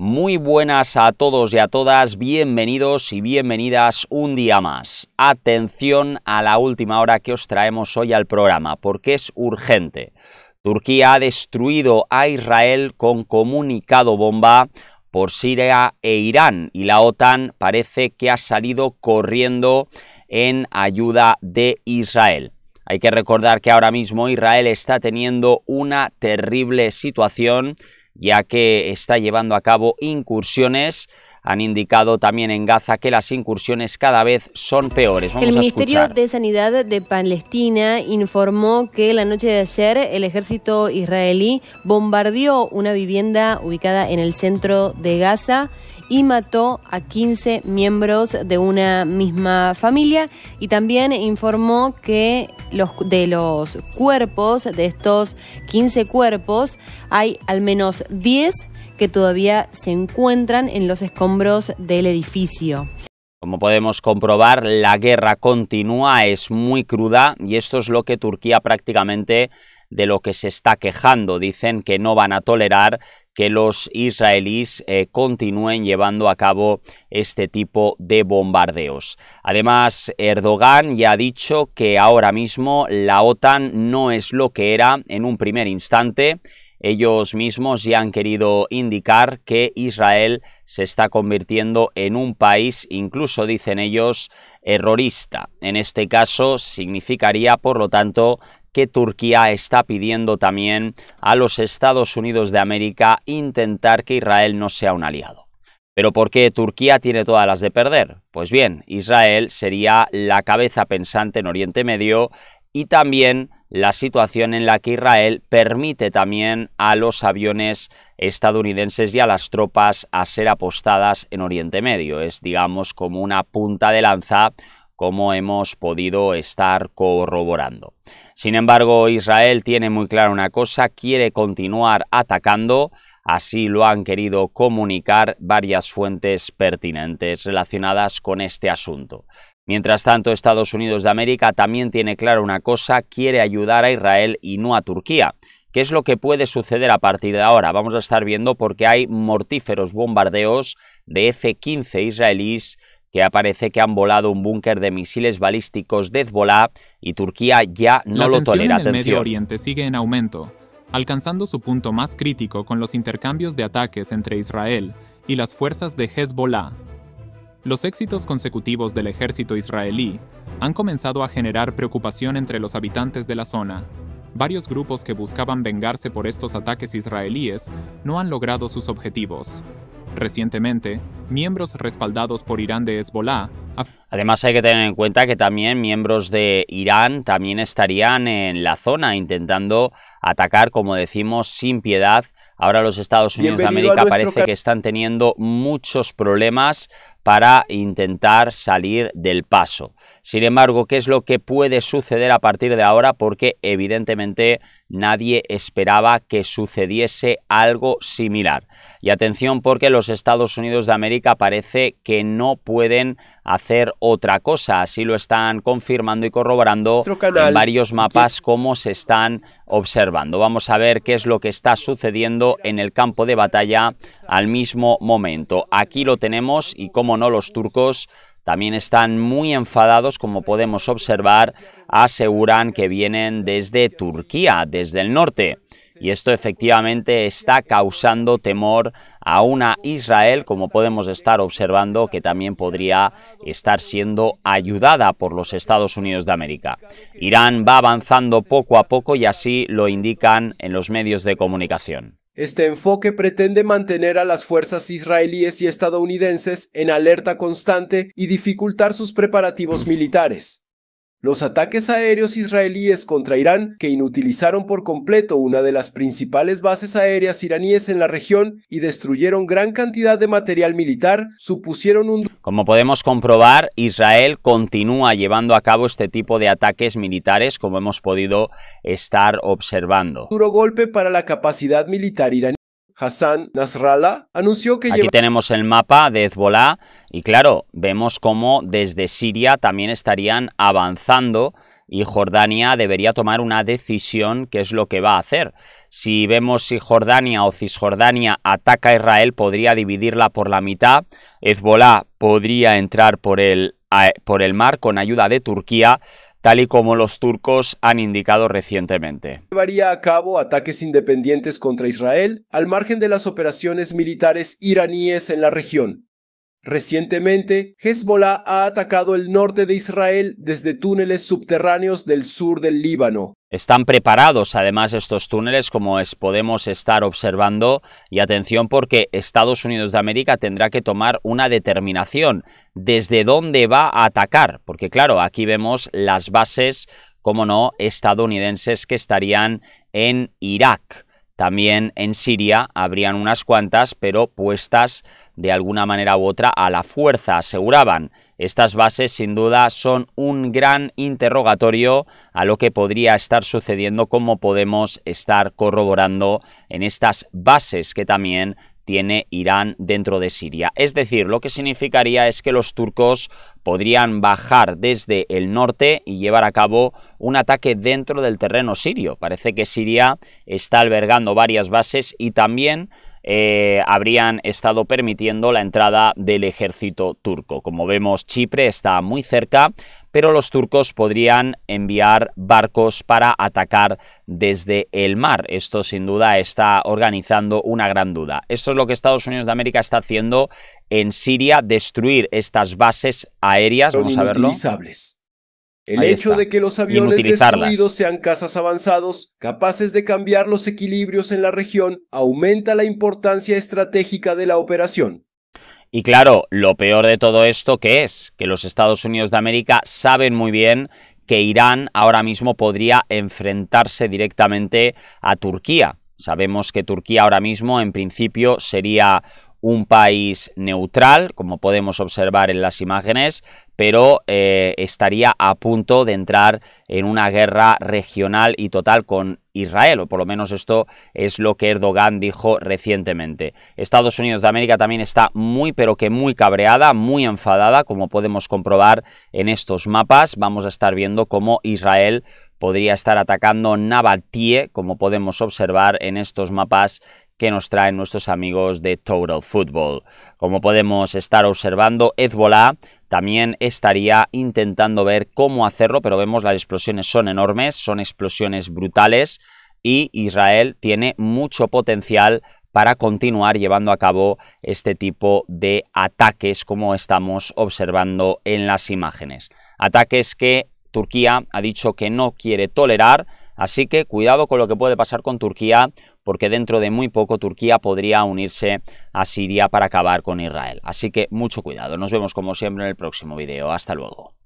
Muy buenas a todos y a todas, bienvenidos y bienvenidas un día más. Atención a la última hora que os traemos hoy al programa, porque es urgente. Turquía ha destruido a Israel con comunicado bomba por Siria e Irán y la OTAN parece que ha salido corriendo en ayuda de Israel. Hay que recordar que ahora mismo Israel está teniendo una terrible situación ya que está llevando a cabo incursiones han indicado también en Gaza que las incursiones cada vez son peores. el Ministerio de Sanidad de Palestina informó que la noche de ayer el ejército israelí bombardeó una vivienda ubicada en el centro de Gaza y mató a 15 miembros de una misma familia y también informó que los, de los cuerpos, de estos 15 cuerpos, hay al menos 10 que todavía se encuentran en los escombros del edificio. Como podemos comprobar, la guerra continúa, es muy cruda y esto es lo que Turquía prácticamente de lo que se está quejando. Dicen que no van a tolerar que los israelíes eh, continúen llevando a cabo este tipo de bombardeos. Además, Erdogan ya ha dicho que ahora mismo la OTAN no es lo que era en un primer instante. Ellos mismos ya han querido indicar que Israel se está convirtiendo en un país, incluso dicen ellos, errorista. En este caso significaría, por lo tanto, que Turquía está pidiendo también a los Estados Unidos de América intentar que Israel no sea un aliado. ¿Pero por qué Turquía tiene todas las de perder? Pues bien, Israel sería la cabeza pensante en Oriente Medio y también la situación en la que Israel permite también a los aviones estadounidenses y a las tropas a ser apostadas en Oriente Medio. Es, digamos, como una punta de lanza como hemos podido estar corroborando. Sin embargo, Israel tiene muy clara una cosa, quiere continuar atacando, Así lo han querido comunicar varias fuentes pertinentes relacionadas con este asunto. Mientras tanto, Estados Unidos de América también tiene clara una cosa, quiere ayudar a Israel y no a Turquía. ¿Qué es lo que puede suceder a partir de ahora? Vamos a estar viendo porque hay mortíferos bombardeos de F-15 israelíes que aparece que han volado un búnker de misiles balísticos de Hezbollah y Turquía ya no lo tolera. En el Medio Oriente sigue en aumento, alcanzando su punto más crítico con los intercambios de ataques entre Israel y las fuerzas de Hezbollah. Los éxitos consecutivos del ejército israelí han comenzado a generar preocupación entre los habitantes de la zona. Varios grupos que buscaban vengarse por estos ataques israelíes no han logrado sus objetivos. Recientemente, miembros respaldados por Irán de Hezbollah. Además hay que tener en cuenta que también miembros de Irán también estarían en la zona intentando atacar, como decimos, sin piedad Ahora los Estados Unidos de América parece que están teniendo muchos problemas para intentar salir del paso. Sin embargo, ¿qué es lo que puede suceder a partir de ahora? Porque evidentemente nadie esperaba que sucediese algo similar. Y atención porque los Estados Unidos de América parece que no pueden hacer otra cosa. Así lo están confirmando y corroborando en varios mapas cómo se están observando. Vamos a ver qué es lo que está sucediendo en el campo de batalla al mismo momento. Aquí lo tenemos y como no los turcos también están muy enfadados, como podemos observar, aseguran que vienen desde Turquía, desde el norte. Y esto efectivamente está causando temor a una Israel, como podemos estar observando, que también podría estar siendo ayudada por los Estados Unidos de América. Irán va avanzando poco a poco y así lo indican en los medios de comunicación. Este enfoque pretende mantener a las fuerzas israelíes y estadounidenses en alerta constante y dificultar sus preparativos militares. Los ataques aéreos israelíes contra Irán, que inutilizaron por completo una de las principales bases aéreas iraníes en la región y destruyeron gran cantidad de material militar, supusieron un... Como podemos comprobar, Israel continúa llevando a cabo este tipo de ataques militares, como hemos podido estar observando. Duro golpe para la capacidad militar iraní. Hassan Nasrallah, anunció que... Aquí tenemos el mapa de Hezbollah y claro, vemos cómo desde Siria también estarían avanzando y Jordania debería tomar una decisión que es lo que va a hacer. Si vemos si Jordania o Cisjordania ataca a Israel, podría dividirla por la mitad. Hezbollah podría entrar por el, por el mar con ayuda de Turquía tal y como los turcos han indicado recientemente. Llevaría a cabo ataques independientes contra Israel al margen de las operaciones militares iraníes en la región. Recientemente, Hezbollah ha atacado el norte de Israel desde túneles subterráneos del sur del Líbano. Están preparados además estos túneles como podemos estar observando y atención porque Estados Unidos de América tendrá que tomar una determinación desde dónde va a atacar, porque claro, aquí vemos las bases, como no, estadounidenses que estarían en Irak. También en Siria habrían unas cuantas, pero puestas de alguna manera u otra a la fuerza, aseguraban. Estas bases sin duda son un gran interrogatorio a lo que podría estar sucediendo, como podemos estar corroborando en estas bases que también tiene Irán dentro de Siria. Es decir, lo que significaría es que los turcos podrían bajar desde el norte y llevar a cabo un ataque dentro del terreno sirio. Parece que Siria está albergando varias bases y también eh, habrían estado permitiendo la entrada del ejército turco. Como vemos, Chipre está muy cerca, pero los turcos podrían enviar barcos para atacar desde el mar. Esto sin duda está organizando una gran duda. Esto es lo que Estados Unidos de América está haciendo en Siria, destruir estas bases aéreas. Vamos a verlo. El hecho de que los aviones destruidos sean cazas avanzados, capaces de cambiar los equilibrios en la región, aumenta la importancia estratégica de la operación. Y claro, lo peor de todo esto que es que los Estados Unidos de América saben muy bien que Irán ahora mismo podría enfrentarse directamente a Turquía. Sabemos que Turquía ahora mismo en principio sería un país neutral, como podemos observar en las imágenes, pero eh, estaría a punto de entrar en una guerra regional y total con Israel, o por lo menos esto es lo que Erdogan dijo recientemente. Estados Unidos de América también está muy, pero que muy cabreada, muy enfadada, como podemos comprobar en estos mapas. Vamos a estar viendo cómo Israel podría estar atacando Nabatie, como podemos observar en estos mapas que nos traen nuestros amigos de Total Football. Como podemos estar observando, Hezbollah también estaría intentando ver cómo hacerlo, pero vemos las explosiones son enormes, son explosiones brutales y Israel tiene mucho potencial para continuar llevando a cabo este tipo de ataques como estamos observando en las imágenes. Ataques que Turquía ha dicho que no quiere tolerar, así que cuidado con lo que puede pasar con Turquía porque dentro de muy poco Turquía podría unirse a Siria para acabar con Israel. Así que mucho cuidado. Nos vemos como siempre en el próximo video. Hasta luego.